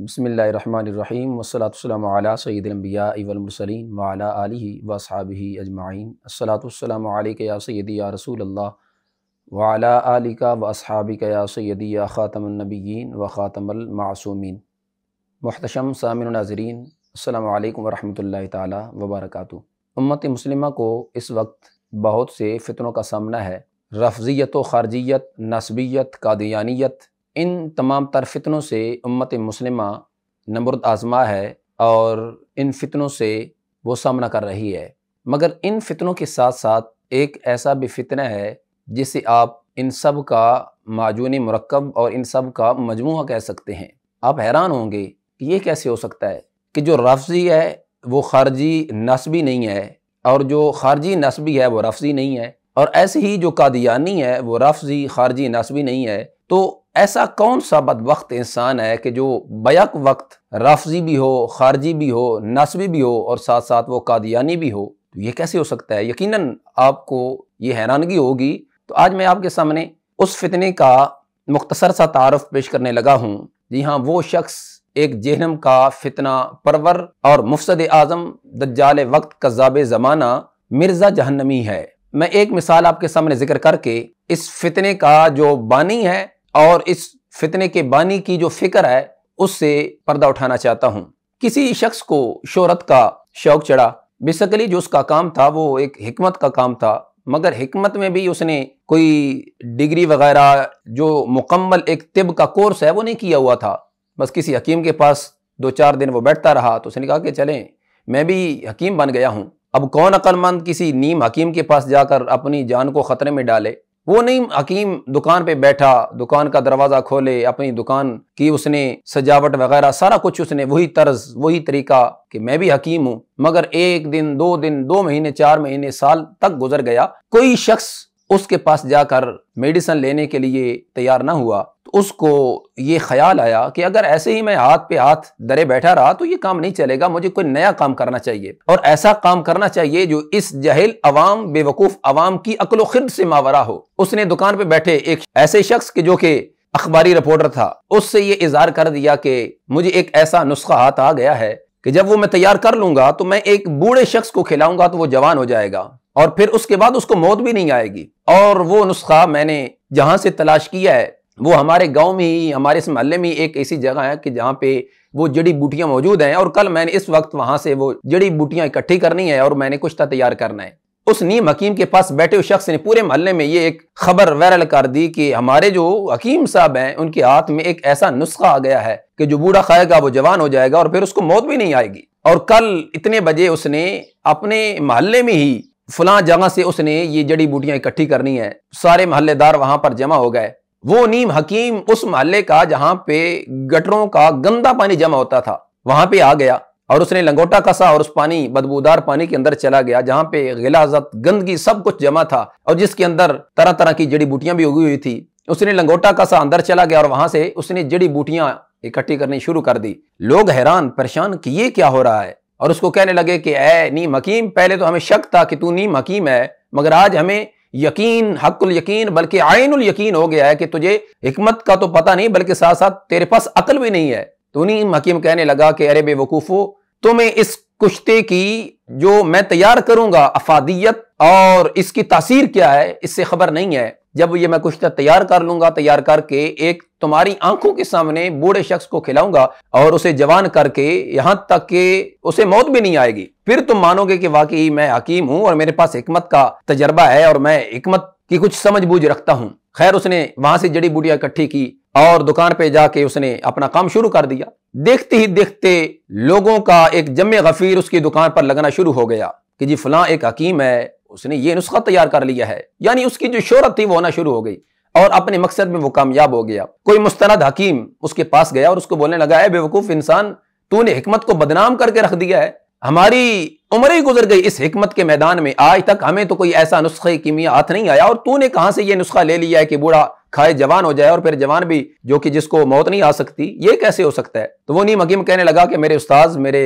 बसमीम वसलातम सैदम्बिया इवलमसलिन वाला वसहाबी अजमाइन असलातम या सैदी या रसूल अल्लाह वाला आली का वसहाबी का या सैदी या ख़ातमनबीन व ख़ातमलमासूमिन महतशम सामिन नाजरीन अल्लाम वरहमल तबरक उम्मत मुसलिम को इस वक्त बहुत से फितनों का सामना है रफजियत व खारजियत नस्बियत कादियानियत इन तमाम तर फितनों से उम्मत मुस्लिमा नमरद आजमा है और इन फितनों से वो सामना कर रही है मगर इन फितनों के साथ साथ एक ऐसा भी फितना है जिसे आप इन सब का माजूनी मरकब और इन सब का मजमू कह सकते हैं आप हैरान होंगे कि ये कैसे हो सकता है कि जो रफजी है वो खारजी नस्बी नहीं है और जो खारजी नस्बी है वो रफजी नहीं है और ऐसे ही जो कादियानी है वो रफजी खारजी नस्बी नहीं है तो ऐसा कौन सा बदवक्त इंसान है कि जो बैक वक्त राफजी भी हो खारजी भी हो नस्बी भी हो और साथ साथ वो कादियानी भी हो तो ये कैसे हो सकता है यकीनन आपको ये हैरानगी होगी तो आज मैं आपके सामने उस फितने का मुख्तसर सा तारफ पेश करने लगा हूँ जी हाँ वो शख्स एक जहनम का फितना परवर और मुफसद आज़म दज्जाल वक्त कज़ाब ज़माना मिर्ज़ा जहन्नमी है मैं एक मिसाल आपके सामने जिक्र करके इस फितने का जो बानी है और इस फितने के बानी की जो फिक्र है उससे पर्दा उठाना चाहता हूँ किसी शख्स को शोहरत का शौक चढ़ा बेसिकली जो उसका काम था वो एक हमत का काम था मगर हमत में भी उसने कोई डिग्री वगैरह जो मुकम्मल एक तिब का कोर्स है वो नहीं किया हुआ था बस किसी हकीम के पास दो चार दिन वो बैठता रहा तो उसने कहा कि चलें मैं भी हकीम बन गया हूँ अब कौन अक्लमंद किसी नीम हकीम के पास जाकर अपनी जान को ख़तरे में डाले वो नहीं हकीम दुकान पे बैठा दुकान का दरवाज़ा खोले अपनी दुकान की उसने सजावट वगैरह सारा कुछ उसने वही तर्ज वही तरीका कि मैं भी हकीम हूँ मगर एक दिन दो दिन दो महीने चार महीने साल तक गुजर गया कोई शख्स उसके पास जाकर मेडिसन लेने के लिए तैयार ना हुआ तो उसको ये ख्याल आया कि अगर ऐसे ही मैं हाथ पे हाथ दरे बैठा रहा तो ये काम नहीं चलेगा मुझे कोई नया काम करना चाहिए और ऐसा काम करना चाहिए जो इस जहल अवाम बेवकूफ अवाम की अकलो खिद से मावरा हो उसने दुकान पे बैठे एक ऐसे शख्स के जो कि अखबारी रिपोर्टर था उससे ये इजहार कर दिया कि मुझे एक ऐसा नुस्खा हाथ आ गया है कि जब वो मैं तैयार कर लूंगा तो मैं एक बूढ़े शख्स को खिलाऊंगा तो वो जवान हो जाएगा और फिर उसके बाद उसको मौत भी नहीं आएगी और वो नुस्खा मैंने जहाँ से तलाश किया है वो हमारे गांव में ही हमारे इस मोहल्ले में एक ऐसी जगह है कि जहाँ पे वो जड़ी बूटियाँ मौजूद हैं और कल मैंने इस वक्त वहाँ से वो जड़ी बूटियाँ इकट्ठी करनी है और मैंने कुश्ता तैयार करना है उस नीम हकीम के पास बैठे हुए शख्स ने पूरे मोहल्ले में ये एक खबर वायरल कर दी कि हमारे जो हकीम साहब हैं उनके हाथ में एक ऐसा नुस्खा आ गया है कि जो बूढ़ा खाएगा वो जवान हो जाएगा और फिर उसको मौत भी नहीं आएगी और कल इतने बजे उसने अपने मोहल्ले में ही फलां जगह से उसने ये जड़ी बूटियां इकट्ठी करनी है सारे महल्लेदार वहां पर जमा हो गए वो नीम हकीम उस महल्ले का जहां पे गटरों का गंदा पानी जमा होता था वहां पे आ गया और उसने लंगोटा कसा और उस पानी बदबूदार पानी के अंदर चला गया जहां पे गिलाजत गंदगी सब कुछ जमा था और जिसके अंदर तरह तरह की जड़ी बूटियां भी उगी हुई थी उसने लंगोटा कसा अंदर चला गया और वहां से उसने जड़ी बूटियां इकट्ठी करनी शुरू कर दी लोग हैरान परेशान कि ये क्या हो रहा है और उसको कहने लगे कि ए नीम हकीम पहले तो हमें शक था कि तू नीम हकीम है मगर आज हमें यकीन हकुल यकीन बल्कि आयनुल यकीन हो गया है कि तुझे हमत का तो पता नहीं बल्कि साथ साथ तेरे पास अकल भी नहीं है तो नीम हकीम कहने लगा कि अरे बेवकूफ़ो तुम्हें इस कुश्ते की जो मैं तैयार करूंगा अफादियत और इसकी तासीर क्या है इससे खबर नहीं है जब ये मैं कुश्ता तैयार कर लूंगा तैयार करके एक तुम्हारी आंखों के सामने बूढ़े शख्स को खिलाऊंगा और उसे जवान करके यहां तक कि उसे मौत भी नहीं आएगी फिर तुम मानोगे कि वाकई मैं हकीम हूं और मेरे पास हिकमत का तजर्बा है और मैं हिकमत की कुछ समझ बूझ रखता हूं खैर उसने वहां से जड़ी बूटियां इकट्ठी की और दुकान पे जाके उसने अपना काम शुरू कर दिया देखते ही देखते लोगों का एक जमे गफीर उसकी दुकान पर लगना शुरू हो गया कि जी फलां एक हकीम है उसने ये नुस्खा तैयार कर लिया है यानी उसकी जो शोहरत थी वो होना शुरू हो गई और अपने मकसद में वो कामयाब हो गया कोई मुस्तनद हकीम उसके पास गया और उसको बोलने लगा है बेवकूफ़ इंसान तू ने हमत को बदनाम करके रख दिया है हमारी उम्र ही गुजर गई इस हमत के मैदान में आज तक हमें तो कोई ऐसा नुस्खे की मियाँ हाथ नहीं आया और तू ने कहाँ से ये नुस्खा ले लिया है कि बूढ़ा खाए जवान हो जाए और फिर जवान भी जो कि जिसको मौत नहीं आ सकती ये कैसे हो सकता है तो वो नीम हकीम कहने लगा कि मेरे उस्ताद मेरे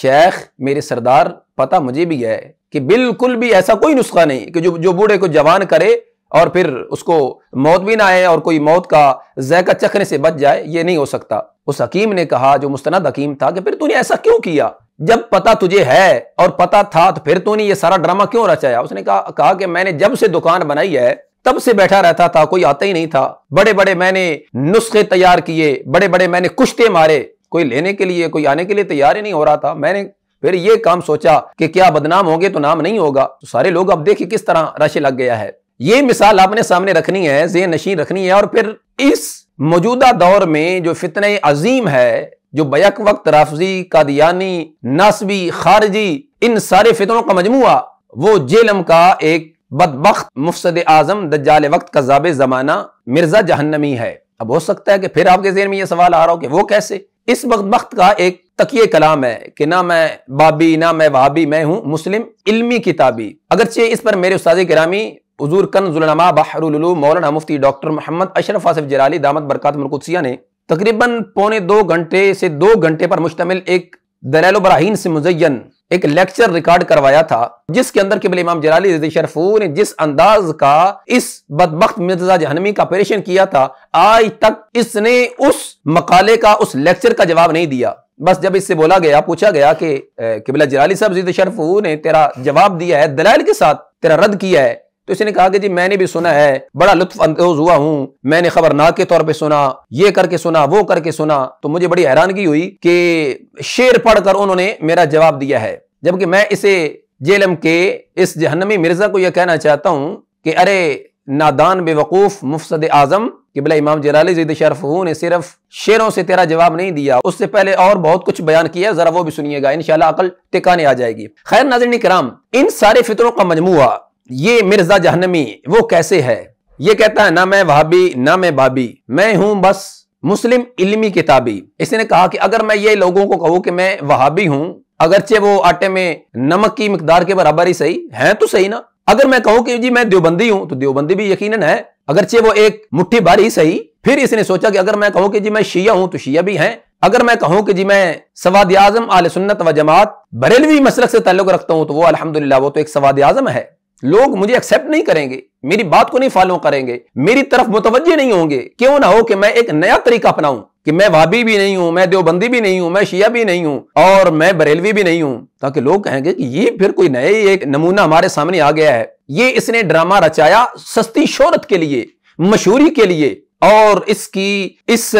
शेख मेरे सरदार पता मुझे भी है कि बिल्कुल भी ऐसा कोई नुस्खा नहीं कि जो जो बूढ़े को जवान करे और फिर उसको मौत भी ना आए और कोई मौत का जैका चखने से बच जाए ये नहीं हो सकता उस हकीम ने कहा जो मुस्तनद हकीम था कि फिर तूने ऐसा क्यों किया जब पता तुझे है और पता था तो फिर तूने ये सारा ड्रामा क्यों रचाया उसने कहा कहा कि मैंने जब से दुकान बनाई है तब से बैठा रहता था कोई आता ही नहीं था बड़े बड़े मैंने नुस्खे तैयार किए बड़े बड़े मैंने कुश्ते मारे कोई लेने के लिए कोई आने के लिए तैयार ही नहीं हो रहा था मैंने फिर ये काम सोचा कि क्या बदनाम हो तो नाम नहीं होगा तो सारे लोग अब देखिए किस तरह रश लग गया है ये मिसाल आपने सामने रखनी है जे नशी रखनी है और फिर इस मौजूदा दौर में जो फितन अजीम है जो बैक वक्त राफजी कादियानी नासबी खारजी इन सारे फितरों का मजमुआ वो जेलम का एक बदबक मुफसद आजम दज्जाल वक्त का जाब जमाना मिर्जा जहन्नमी है अब हो सकता है कि फिर आपके जेहन में यह सवाल आ रहा हो कि वो कैसे इस वक्त का एक तकिए कलाम है कि ना मैं बाबी ना मैं वहाबी मैं हूँ मुस्लिम इल्मी किताबी अगरचे इस पर मेरे उस्ताद ग्रामी हजूर कनजुलनमा बहरुलू मौलाना मुफ्ती डॉक्टर मोहम्मद अशरफ आसिफ जलाली दामद बरकत मलकुदसिया ने तकरीबन पौने दो घंटे से दो घंटे पर मुश्तमिल एक दलाल बरहीन से मुजयन एक लेक्चर रिकॉर्ड करवाया था जिसके अंदर केवल इमाम जलाली रजी शरफू ने जिस अंदाज का इस बदबख्त मिर्जा जहनमी का ऑपरेशन किया था आज तक इसने उस मकाले का उस लेक्चर का जवाब नहीं दिया बस जब इससे बोला गया पूछा गया कि किबला जलाली साहब जिद शरफू ने तेरा जवाब दिया है दलाल के साथ तेरा रद्द किया है तो इसने कहा कि जी मैंने भी सुना है बड़ा लुत्फ अंदोज हुआ हूँ मैंने खबरनाक के तौर पर सुना ये करके सुना वो करके सुना तो मुझे बड़ी हैरानगी हुई कि शेर पढ़कर उन्होंने मेरा जवाब दिया है जबकि मैं इसे जेलम के इस जहनमी मिर्जा को यह कहना चाहता हूं कि अरे नादान बेवकूफ मुफसद आजम किबला इमाम जलाली जईद शरफू ने सिर्फ शेरों से तेरा जवाब नहीं दिया उससे पहले और बहुत कुछ बयान किया जरा वो भी सुनिएगा इनशाला अकल टिकाने आ जाएगी खैर नाजरन कराम इन सारे फितरों का मजमुआ ये मिर्जा जहनमी वो कैसे है ये कहता है ना मैं भाभी ना मैं भाभी मैं हूं बस मुस्लिम इल्मी किताबी इसने कहा कि अगर मैं ये लोगों को कहूँ कि मैं वहाबी हूं अगरचे वो आटे में नमक की मकदार के बराबर ही सही है तो सही ना अगर मैं कहूं कि जी मैं देवबंदी हूं तो देवबंदी भी यकीनन है अगरचे वो एक मुट्ठी भर ही सही फिर इसने सोचा कि अगर मैं कहूं कि जी मैं शिया हूं तो शिया भी हैं अगर मैं कहूं कि जी मैं सवाद आजम आल सुन्नत व जमात बरेलवी मशरक से ताल्लुक रखता हूं तो वो अलहमदुल्ला वो तो एक सवाद आजम है लोग मुझे एक्सेप्ट नहीं करेंगे मेरी बात को नहीं फॉलो करेंगे मेरी तरफ मुतवजे नहीं होंगे क्यों ना हो कि मैं एक नया तरीका अपनाऊं कि मैं वाबी भी नहीं हूं मैं देवबंदी भी नहीं हूं मैं शिया भी नहीं हूं और मैं बरेलवी भी नहीं हूं ताकि लोग कहेंगे कि ये फिर कोई नया ही एक नमूना हमारे सामने आ गया है ये इसने ड्रामा रचाया सस्ती शोहरत के लिए मशहूरी के लिए और इसकी इस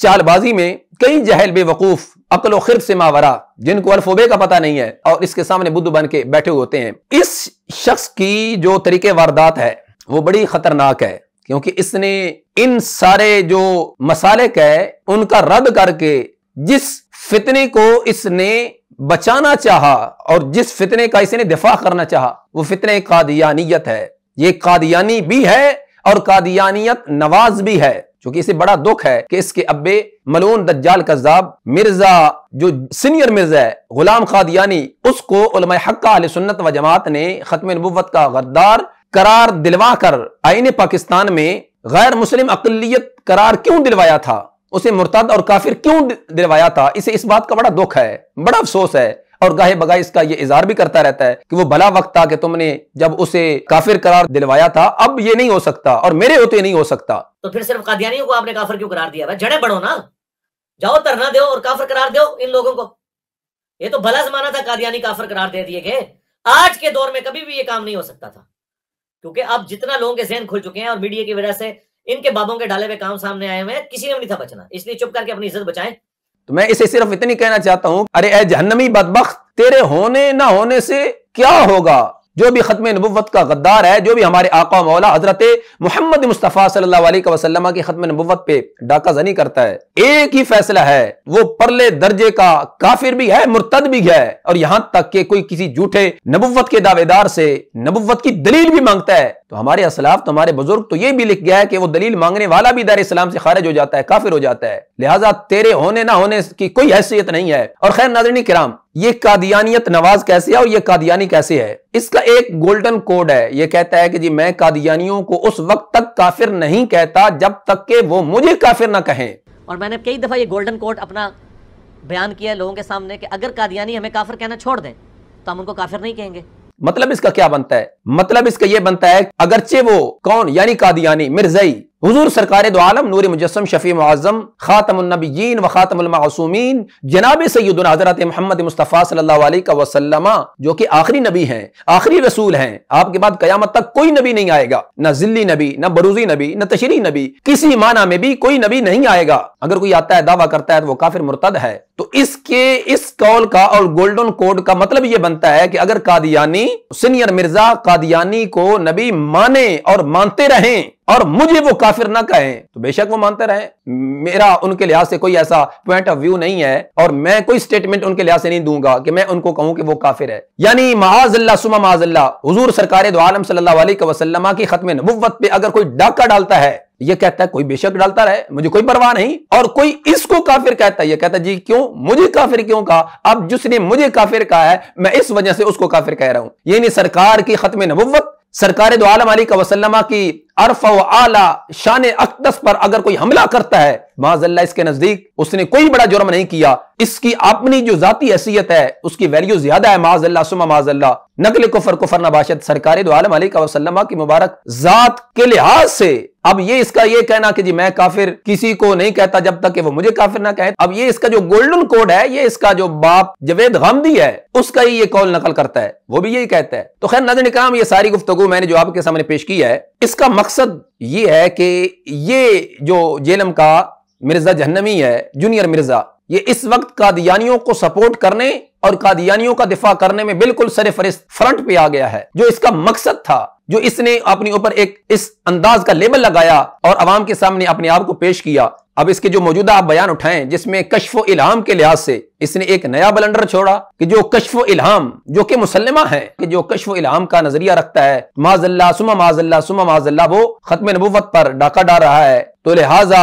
चालबाजी में कई जहल बेवकूफ अकल खिर से मावरा जिनको अल्फोबे का पता नहीं है और इसके सामने बुद्ध बन के बैठे होते हैं इस शख्स की जो तरीके वारदात है वो बड़ी खतरनाक है क्योंकि इसने इन सारे जो मसाले है उनका रद्द करके जिस फितने को इसने बचाना चाहा और जिस फितने का इसने दिफा करना चाहा वो फितने कादियानियत है ये कादियानी भी है और कादियानियत नवाज भी है क्योंकि इसे बड़ा दुख है कि इसके अब्बे मलून दज्जाल कजाब मिर्जा जो सीनियर मिर्जा है गुलाम खादियानी उसको हक्का सुन्नत व जमात ने खत्म नबूत का गद्दार करार दिलवा कर आईने पाकिस्तान में गैर मुस्लिम अकलियत करार क्यों दिलवाया था उसे मुर्तद और काफिर क्यों दिलवाया था इसे इस बात का बड़ा दुख है बड़ा अफसोस है और गाहे बगा इसका ये इजहार भी करता रहता है कि वो भला वक्त था कि तुमने जब उसे काफिर करार दिलवाया था अब ये नहीं हो सकता और मेरे होते नहीं हो सकता तो फिर सिर्फ कादियानियों को आपने काफिर क्यों करार दिया जड़े बढ़ो ना जाओ तरना दो और काफिर करार दो इन लोगों को ये तो भला जमाना था कादियानी काफिर करार दे दिए गए आज के दौर में कभी भी ये काम नहीं हो सकता था क्योंकि अब जितना लोगों के जहन खुल चुके हैं और मीडिया की वजह से इनके बाबों के डाले हुए काम सामने आए हुए हैं किसी ने नहीं था बचना इसलिए चुप करके अपनी इज्जत बचाएं तो मैं इसे सिर्फ इतनी कहना चाहता हूं अरे ए जहनमी बदबक तेरे होने ना होने से क्या होगा जो भी खत्म नबुवत का गद्दार है जो भी हमारे आका मौला हजरत मोहम्मद मुस्तफ़ा सल्लल्लाहु वसल्लम की खत्म नबुवत पे डाका जनी करता है एक ही फैसला है वो परले दर्जे का काफिर भी है मुर्तद भी है और यहां तक के कोई किसी झूठे नबुवत के दावेदार से नबुवत की दलील भी मांगता है तो हमारे असलाफ तो हमारे बुजुर्ग तो ये भी लिख गया है कि वो दलील मांगने वाला भी दर इस्लाम से खारिज हो जाता है काफिर हो जाता है लिहाजा तेरे होने ना होने की कोई हैसियत नहीं है और खैर नाजरनी कराम ये कादियानियत नवाज कैसे है और ये कादियानी कैसे है इसका एक गोल्डन कोड है ये कहता है कि जी मैं कादियानियों को उस वक्त तक काफिर नहीं कहता जब तक के वो मुझे काफिर ना कहें और मैंने कई दफ़ा ये गोल्डन कोड अपना बयान किया है लोगों के सामने कि अगर कादियानी हमें काफिर कहना छोड़ दें तो हम उनको काफिर नहीं कहेंगे मतलब इसका क्या बनता है मतलब इसका यह बनता है अगरचे वो कौन यानी कादियानी मिर्जई हजूर सरकार दो आलम नूर मुजस्म शफी मुआज़म ख़ातमनबीन व ख़ातमसूमीन जनाब सैद हज़रत महमद मुस्तफ़ा सल्ला वसलमा जो कि आखिरी नबी हैं आखिरी रसूल हैं आपके बाद कयामत तक कोई नबी नहीं आएगा न जिली नबी न बरूजी नबी न तशरी नबी किसी माना में भी कोई नबी नहीं आएगा अगर कोई आता है दावा करता है तो वो काफिर मुर्तद है तो इसके इस कॉल का और गोल्डन कोड का मतलब यह बनता है कि अगर कादियानी सीनियर मिर्जा कादियानी को नबी माने और मानते रहें और मुझे वो काफिर ना कहें तो बेशक वो मानते रहे मेरा उनके लिहाज से कोई ऐसा पॉइंट ऑफ व्यू नहीं है और मैं कोई स्टेटमेंट उनके लिहाज से नहीं दूंगा कि मैं उनको कहूं कि वो काफिर है यानी महाजल्ला सुमा महाजल्ला हजूर सरकार दो आलम सल्लाम की खत्म नबुवत पे अगर कोई डाका डालता है ये कहता है कोई बेशक डालता रहे मुझे कोई परवाह नहीं और कोई इसको काफिर कहता है ये कहता है जी क्यों मुझे काफिर क्यों कहा अब जिसने मुझे काफिर कहा है मैं इस वजह से उसको काफिर कह रहा हूं यानी सरकार की खत्म नबुवत सरकार दो आलम अली वसलमा की अरफ आला शान अकदस पर अगर कोई हमला करता है माजल्ला इसके नजदीक उसने कोई बड़ा जुर्म नहीं किया इसकी अपनी जो जाती हैसियत है उसकी वैल्यू ज्यादा है माजल्ला सुमा माजल्ला नकल कुफर कुफर नबाशत सरकार दो आलम अली वसलमा की मुबारक जात के लिहाज से अब ये इसका ये कहना कि जी मैं काफिर किसी को नहीं कहता जब तक कि वो मुझे काफिर ना कहे अब ये इसका जो गोल्डन कोड है ये इसका जो बाप जवेद गमदी है उसका ही ये कॉल नकल करता है वो भी यही कहता है तो खैर नजर निकाम ये सारी गुफ्तगु मैंने जो आपके सामने पेश की है इसका मकसद ये है कि ये जो जेलम का मिर्जा जहनवी है जूनियर मिर्जा ये इस वक्त कादियानियों को सपोर्ट करने और कादियानियों का दिफा करने में बिल्कुल सरफरिस्त फ्रंट पे आ गया है जो इसका मकसद था जो इसने अपने ऊपर एक इस अंदाज का लेबल लगाया और अवाम के सामने अपने आप को पेश किया अब इसके जो मौजूदा आप बयान उठाएं जिसमें कशफ इलाम के लिहाज से इसने एक नया बलंडर छोड़ा कि जो कशफ इलाम जो कि मुसलमा है कि जो कशफ इलाम का नजरिया रखता है माजल्ला सुमा माजल्ला सुमा माजल्ला वो खत्म नबूवत पर डाका डाल रहा है तो लिहाजा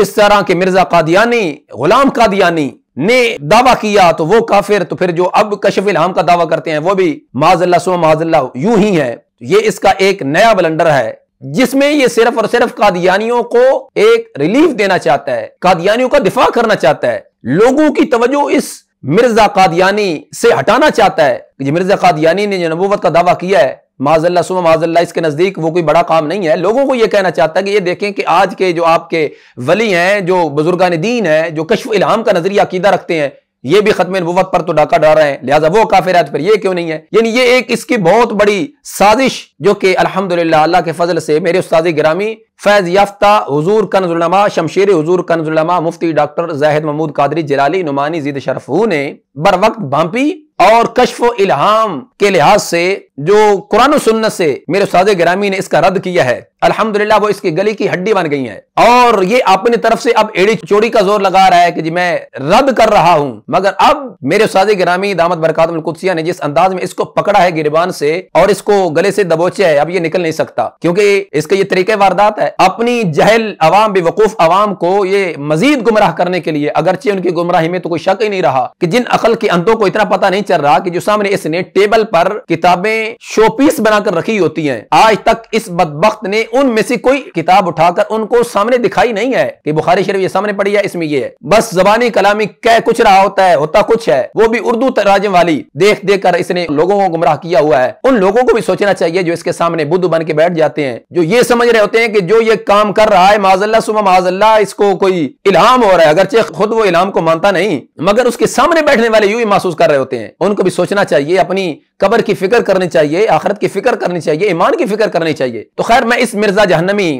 जिस तरह के मिर्जा कादियानी गुलाम कादियानी ने दावा किया तो वो काफिर तो फिर जो अब कशफ इलाम का दावा करते हैं वो भी माजल्ला सुमा माजल्ला यूं ही है ये इसका एक नया बलंडर है जिसमें ये सिर्फ और सिर्फ कादियानियों को एक रिलीफ देना चाहता है कादियानियों का दिफा करना चाहता है लोगों की तवज्जो इस मिर्जा कादियानी से हटाना चाहता है कि मिर्जा कादियानी ने जो नबूवत का दावा किया है माजल्ला सुबह माजल्ला इसके नज़दीक वो कोई बड़ा काम नहीं है लोगों को ये कहना चाहता है कि ये देखें कि आज के जो आपके वली हैं जो बुजुर्गान दीन है जो कशफ इलाम का नजरिया अकीदा रखते हैं ये भी खत्म नबूत पर तो डाका रहे है लिहाजा वो काफिर है तो फिर ये क्यों नहीं है यानी ये एक इसकी बहुत बड़ी साजिश जो कि अल्हम्दुलिल्लाह अल्लाह के फजल से मेरे उस्ताद ग्रामी फैज याफ्ता हजूर कनजुलमा शमशेर हजूर कनजुलमा मुफ्ती डॉक्टर जाहिद महमूद कादरी जलाली नुमानी जीद शरफू ने बर वक्त भांपी और कशफ इल्हाम के लिहाज से जो कुरान सुन्नत से मेरे साज ग्रामी ने इसका रद्द किया है अल्हम्दुलिल्लाह वो इसकी गली की हड्डी बन गई है और ये अपनी तरफ से अब एड़ी चोरी का जोर लगा रहा है कि जी मैं रद्द कर रहा हूं मगर अब मेरे साज ग्रामी दामद बरकातम ने जिस अंदाज में इसको पकड़ा है गिरबान से और इसको गले से दबोचे है अब ये निकल नहीं सकता क्योंकि इसके ये तरीके वारदात है अपनी जहल अवाम बेवकूफ अवाम को ये मजीद गुमराह करने के लिए अगरचे उनकी गुमराही में तो कोई शक ही नहीं रहा कि जिन अकल के अंतों को इतना पता नहीं चल रहा कि जो सामने इसने टेबल पर किताबें शोपीस बनाकर रखी होती हैं आज तक इस बदबخت ने उनमें से कोई किताब उठाकर उनको सामने दिखाई नहीं है कि बुखारी शरीफ ये सामने पड़ी है इसमें ये है बस जबानी कलामी कह कुछ रहा होता है होता कुछ है वो भी उर्दू तराज वाली देख देख कर इसने लोगों को गुमराह किया हुआ है उन लोगों को भी सोचना चाहिए जो इसके सामने बुद्ध बन के बैठ जाते हैं जो ये समझ रहे होते हैं कि जो ये काम कर रहा है माजल्ला सुबह माजल्ला इसको कोई इलाम हो रहा है अगरचे खुद वो इलाम को मानता नहीं मगर उसके सामने बैठने वाले यू ही महसूस कर रहे होते हैं उनको भी सोचना चाहिए अपनी कबर की फिक्र करनी चाहिए आखरत की फिक्र करनी चाहिए ईमान की फिक्र करनी चाहिए तो खैर मैं इस मिर्जा जहनमी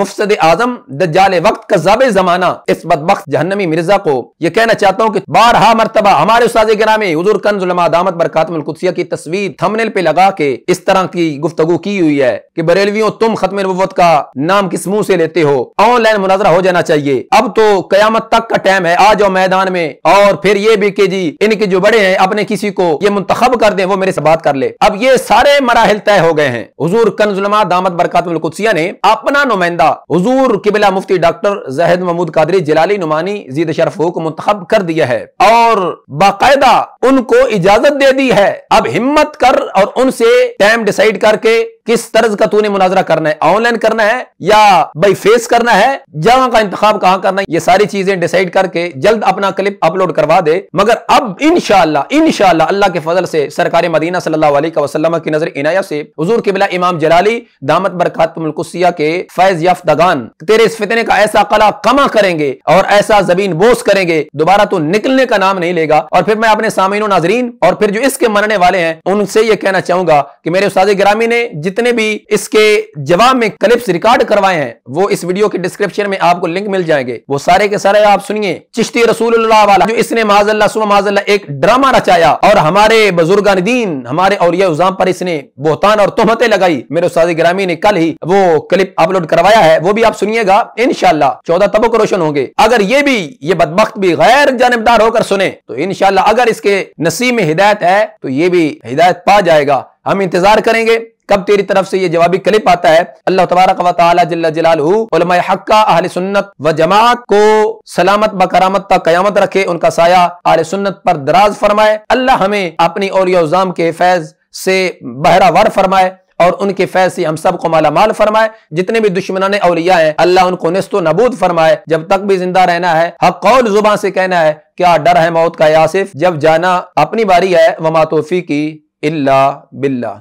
मुफ्सद आजम दज्जाल वक्त का जाब जमाना इस बदबक जहनमी मिर्जा को यह कहना चाहता हूँ कि बारहा मरतबा हमारे उसाजे गिरामी हजूर कन्जुलमा दामत बरकातमकुदसिया की तस्वीर थमनेल पे लगा के इस तरह की गुफ्तगु की हुई है कि बरेलवियों तुम खत्म का नाम नाम किस मुंह से लेते हो ऑनलाइन मुनाजरा हो जाना चाहिए अब तो कयामत तक का टाइम है आ जाओ मैदान में और फिर ये भी के जी इनके जो बड़े हैं अपने किसी को ये मुंतखब कर दे वो मेरे से बात कर ले अब ये सारे मराहल तय हो गए हैं हजूर कनजुलमा दामद बरकतसिया ने अपना नुमाइंदा हजूर किबिला मुफ्ती डॉक्टर जहद महमूद कादरी जलाली नुमानी जीद शरफू को मुंतखब कर दिया है और बाकायदा उनको इजाजत दे दी है अब हिम्मत कर और उनसे टाइम डिसाइड करके किस तर्ज का तूने मुनाजरा करना है ऑनलाइन करना है या बाई फेस करना है जगह का इंतजाम कहां करना है ये सारी चीजें डिसाइड करके जल्द अपना क्लिप अपलोड करवा दे मगर अब इनशाला इनशाला अल्लाह के फजल से सरकार मदीना सल्लाम की नजर इनाया से हजूर किबिला इमाम जलाली दामद बरकतमकुसिया के फैज याफ्तगान तेरे इस फितने का ऐसा कला कमा करेंगे और ऐसा जमीन बोस करेंगे दोबारा तो निकलने का नाम नहीं लेगा और फिर मैं अपने सामीनों नाजरीन और फिर जो इसके मरने वाले हैं उनसे ये कहना चाहूंगा कि मेरे उसाद ग्रामी ने जितने भी इसके जवाब में क्लिप्स रिकॉर्ड करवाए हैं वो इस वीडियो के डिस्क्रिप्शन में आपको लिंक मिल जाएंगे वो सारे के सारे आप सुनिए चिश्ती रसूल वाला जो इसने माजल्ला सुबह माजल्ला एक ड्रामा रचाया और हमारे बुजुर्गान दीन हमारे और ये उजाम पर इसने बोहतान और तोहमतें लगाई मेरे साजी ग्रामी ने कल ही वो क्लिप अपलोड करवाया है वो भी आप सुनिएगा इनशाला चौदह तबक रोशन होंगे अगर ये भी ये बदबक भी गैर जानबदार होकर सुने तो इनशाला अगर इसके नसीब में हिदायत है तो ये भी हिदायत पा जाएगा हम इंतजार करेंगे तब तेरी तरफ से ये जवाबी क्लिप आता है अल्लाह तबारक वल्ला सुन्नत व जमात को सलामत बकरामत करामत तक कयामत रखे उनका साया आल सुन्नत पर दराज फरमाए अल्लाह हमें अपनी और योजाम के फैज से बहरावर फरमाए और उनके फैसले हम सबको माला माल फरमाए जितने भी दुश्मनान अलिया हैं अल्लाह उनको नस्तो नबूद फरमाए जब तक भी जिंदा रहना है हक कौल जुबा से कहना है क्या डर है मौत का यासिफ जब जाना अपनी बारी है वमा तोफी की इल्ला बिल्ला